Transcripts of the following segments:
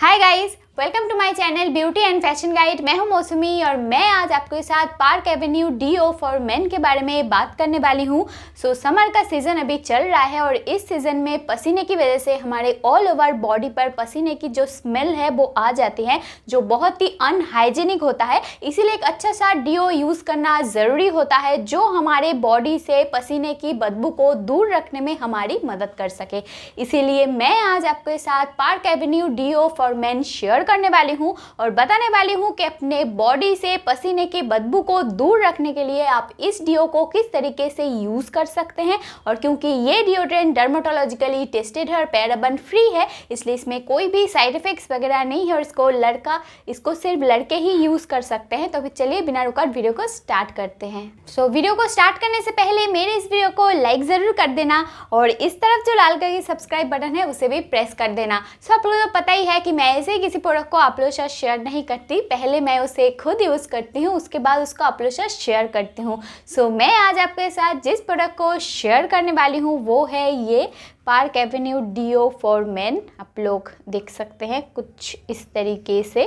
hi guys welcome to my channel beauty and fashion guide मैं हूं मौसमी और मैं आज आपके साथ Park Avenue D O for men के बारे में बात करने वाली हूं सो so, समर का सीज़न अभी चल रहा है और इस सीज़न में पसीने की वजह से हमारे ऑल ओवर बॉडी पर पसीने की जो स्मेल है वो आ जाती है जो बहुत ही अनहाइजेनिक होता है इसीलिए एक अच्छा सा डी यूज़ करना ज़रूरी होता है जो हमारे बॉडी से पसीने की बदबू को दूर रखने में हमारी मदद कर सके इसीलिए मैं आज आपके साथ Park Avenue O for man share करने वाली हूँ और बताने वाली हूँ कि अपने बॉडी से पसीने की बदबू को दूर रखने के लिए आप इस डिओ को किस तरीके से यूज़ कर सकते हैं और क्योंकि ये डिओड्रेंट डर्माटोलॉजिकली टेस्टेड है और पैराबन फ्री है इसलिए इसमें कोई भी साइड इफेक्ट्स वगैरह नहीं है और इसको लड़का इसको सिर्फ लड़के ही यूज़ कर सकते हैं तो फिर चलिए बिना रुकावट वीडियो को स्टार्ट करते हैं सो so, वीडियो को स्टार्ट करने से पहले मेरे इस वीडियो को लाइक ज़रूर कर देना और इस तरफ जो लाल कलर की सब्सक्राइब बटन है उसे भी प्रेस कर देना सो so, आप लोगों को पता ही है कि मैं ऐसे किसी प्रोडक्ट को लोग साथ शेयर नहीं करती पहले मैं उसे खुद यूज़ करती हूँ उसके बाद उसको लोग साथ शेयर करती हूँ सो so, मैं आज आपके साथ जिस प्रोडक्ट को शेयर करने वाली हूँ वो है ये Park Avenue deo for man आप लोग देख सकते हैं कुछ इस तरीके से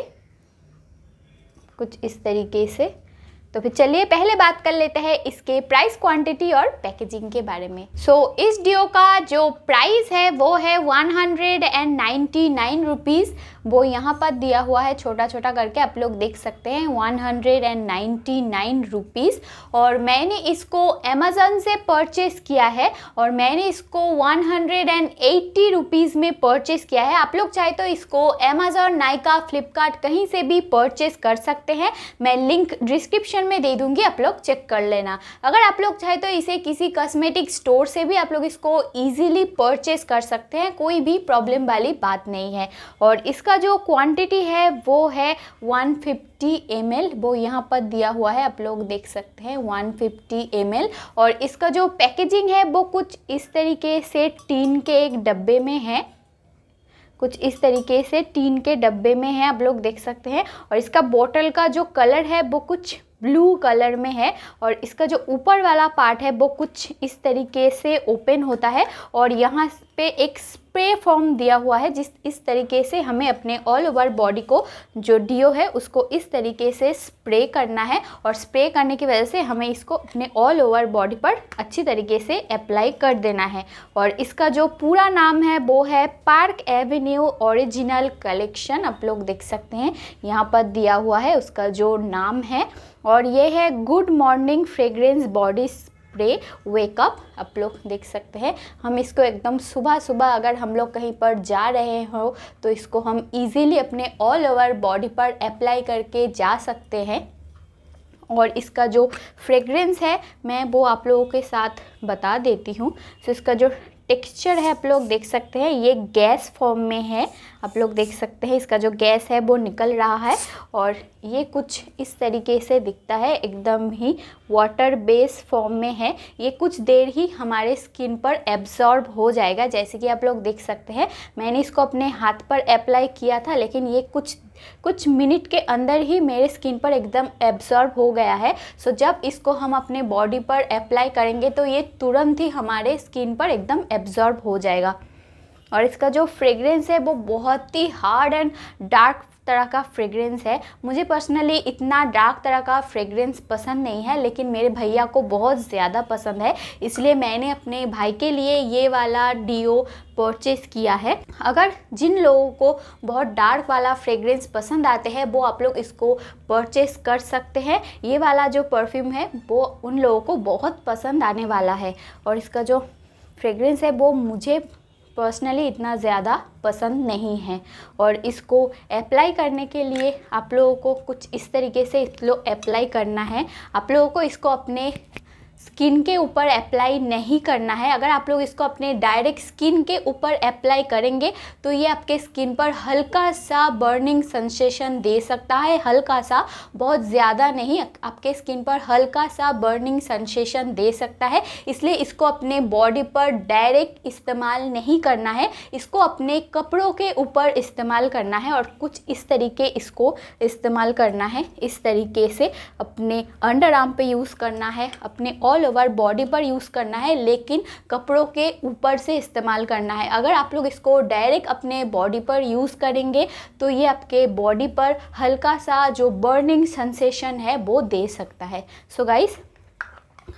कुछ इस तरीके से तो फिर चलिए पहले बात कर लेते हैं इसके प्राइस क्वांटिटी और पैकेजिंग के बारे में सो so, इस डिओ का जो प्राइस है वो है one hundred and ninety nine rupees वो यहाँ पर दिया हुआ है छोटा छोटा करके आप लोग देख सकते हैं one hundred and ninety nine rupees और मैंने इसको अमेज़न से परचेस किया है और मैंने इसको one hundred and eighty rupees में परचेस किया है आप लोग चाहे तो इसको अमेज़ोन नाइका फ्लिपकार्ट कहीं से भी परचेस कर सकते हैं मैं लिंक डिस्क्रिप्शन में दे दूँगी आप लोग चेक कर लेना अगर आप लोग चाहे तो इसे किसी कॉस्मेटिक स्टोर से भी आप लोग इसको ईजिली परचेस कर सकते हैं कोई भी प्रॉब्लम वाली बात नहीं है और इसका इसका जो क्वांटिटी है वो है 150 फिफ्टी वो यहाँ पर दिया हुआ है आप लोग देख सकते हैं 150 फिफ्टी और इसका जो पैकेजिंग है वो कुछ इस तरीके से टीन के एक डब्बे में है कुछ इस तरीके से टीन के डब्बे में है आप लोग देख सकते हैं और इसका बोतल का जो कलर है वो कुछ ब्लू कलर में है और इसका जो ऊपर वाला पार्ट है वो कुछ इस तरीके से ओपन होता है और यहाँ पे एक स्प्रे फॉर्म दिया हुआ है जिस इस तरीके से हमें अपने ऑल ओवर बॉडी को जो डीओ है उसको इस तरीके से स्प्रे करना है और स्प्रे करने की वजह से हमें इसको अपने ऑल ओवर बॉडी पर अच्छी तरीके से अप्लाई कर देना है और इसका जो पूरा नाम है वो है पार्क एवेन्यू ओरिजिनल कलेक्शन आप लोग देख सकते हैं यहाँ पर दिया हुआ है उसका जो नाम है और ये है good morning fragrance body spray wake up आप लोग देख सकते हैं हम इसको एकदम सुबह सुबह अगर हम लोग कहीं पर जा रहे हो तो इसको हम इजीली अपने ऑल ओवर बॉडी पर अप्लाई करके जा सकते हैं और इसका जो फ्रेगरेंस है मैं वो आप लोगों के साथ बता देती हूँ तो इसका जो टेक्सचर है आप लोग देख सकते हैं ये गैस फॉर्म में है आप लोग देख सकते हैं इसका जो गैस है वो निकल रहा है और ये कुछ इस तरीके से दिखता है एकदम ही वाटर बेस फॉर्म में है ये कुछ देर ही हमारे स्किन पर एब्जॉर्ब हो जाएगा जैसे कि आप लोग देख सकते हैं मैंने इसको अपने हाथ पर अप्लाई किया था लेकिन ये कुछ कुछ मिनट के अंदर ही मेरे स्किन पर एकदम एब्जॉर्ब हो गया है सो so, जब इसको हम अपने बॉडी पर अप्लाई करेंगे तो ये तुरंत ही हमारे स्किन पर एकदम एब्जॉर्ब हो जाएगा और इसका जो फ्रेगरेंस है वो बहुत ही हार्ड एंड डार्क तरह का फ्रेगरेंस है मुझे पर्सनली इतना डार्क तरह का फ्रेगरेंस पसंद नहीं है लेकिन मेरे भैया को बहुत ज़्यादा पसंद है इसलिए मैंने अपने भाई के लिए ये वाला डीओ परचेस किया है अगर जिन लोगों को बहुत डार्क वाला फ्रेगरेंस पसंद आते हैं वो आप लोग इसको परचेस कर सकते हैं ये वाला जो परफ्यूम है वो उन लोगों को बहुत पसंद आने वाला है और इसका जो फ्रेगरेंस है वो मुझे पर्सनली इतना ज़्यादा पसंद नहीं है और इसको अप्लाई करने के लिए आप लोगों को कुछ इस तरीके से लो अप्लाई करना है आप लोगों को इसको अपने स्किन के ऊपर अप्लाई नहीं करना है अगर आप लोग इसको अपने डायरेक्ट स्किन के ऊपर अप्लाई करेंगे तो ये आपके स्किन पर हल्का सा बर्निंग सेंसेशन दे सकता है हल्का सा बहुत ज़्यादा नहीं आपके स्किन पर हल्का सा बर्निंग सेंसेशन दे सकता है इसलिए इसको अपने बॉडी पर डायरेक्ट इस्तेमाल नहीं करना है इसको अपने कपड़ों के ऊपर इस्तेमाल करना है और कुछ इस तरीके इसको इस्तेमाल करना है इस तरीके से अपने अंडर आर्म पर यूज़ करना है अपने और ऑल ओवर बॉडी पर यूज़ करना है लेकिन कपड़ों के ऊपर से इस्तेमाल करना है अगर आप लोग इसको डायरेक्ट अपने बॉडी पर यूज़ करेंगे तो ये आपके बॉडी पर हल्का सा जो बर्निंग सेंसेशन है वो दे सकता है सो so गाइस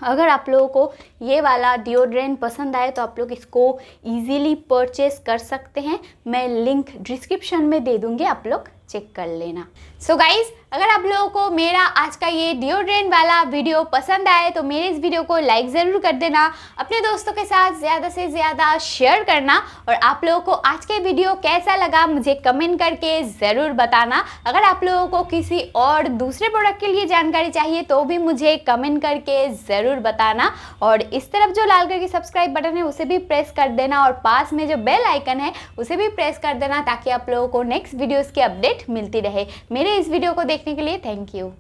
अगर आप लोगों को ये वाला डिओड्रेंट पसंद आए तो आप लोग इसको इजीली परचेस कर सकते हैं मैं लिंक डिस्क्रिप्शन में दे दूँगी आप लोग चेक कर लेना सो so गाइज अगर आप लोगों को मेरा आज का ये डिओड्रेंट वाला वीडियो पसंद आए तो मेरे इस वीडियो को लाइक ज़रूर कर देना अपने दोस्तों के साथ ज़्यादा से ज़्यादा शेयर करना और आप लोगों को आज के वीडियो कैसा लगा मुझे कमेंट करके ज़रूर बताना अगर आप लोगों को किसी और दूसरे प्रोडक्ट के लिए जानकारी चाहिए तो भी मुझे कमेंट करके ज़रूर बताना और इस तरफ जो लाल कलर की सब्सक्राइब बटन है उसे भी प्रेस कर देना और पास में जो बेल आइकन है उसे भी प्रेस कर देना ताकि आप लोगों को नेक्स्ट वीडियोज़ की अपडेट अपडेट मिलती रहे मेरे इस वीडियो को देखने के लिए थैंक यू